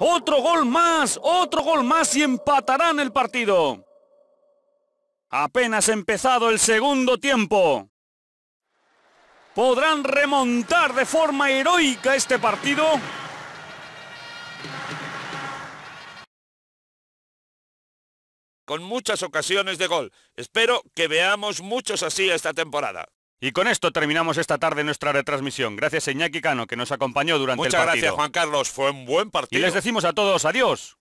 Otro gol más, otro gol más y empatarán el partido. Apenas empezado el segundo tiempo. ¿Podrán remontar de forma heroica este partido? Con muchas ocasiones de gol. Espero que veamos muchos así esta temporada. Y con esto terminamos esta tarde nuestra retransmisión. Gracias a Cano, que nos acompañó durante el partido. Muchas gracias, Juan Carlos. Fue un buen partido. Y les decimos a todos adiós.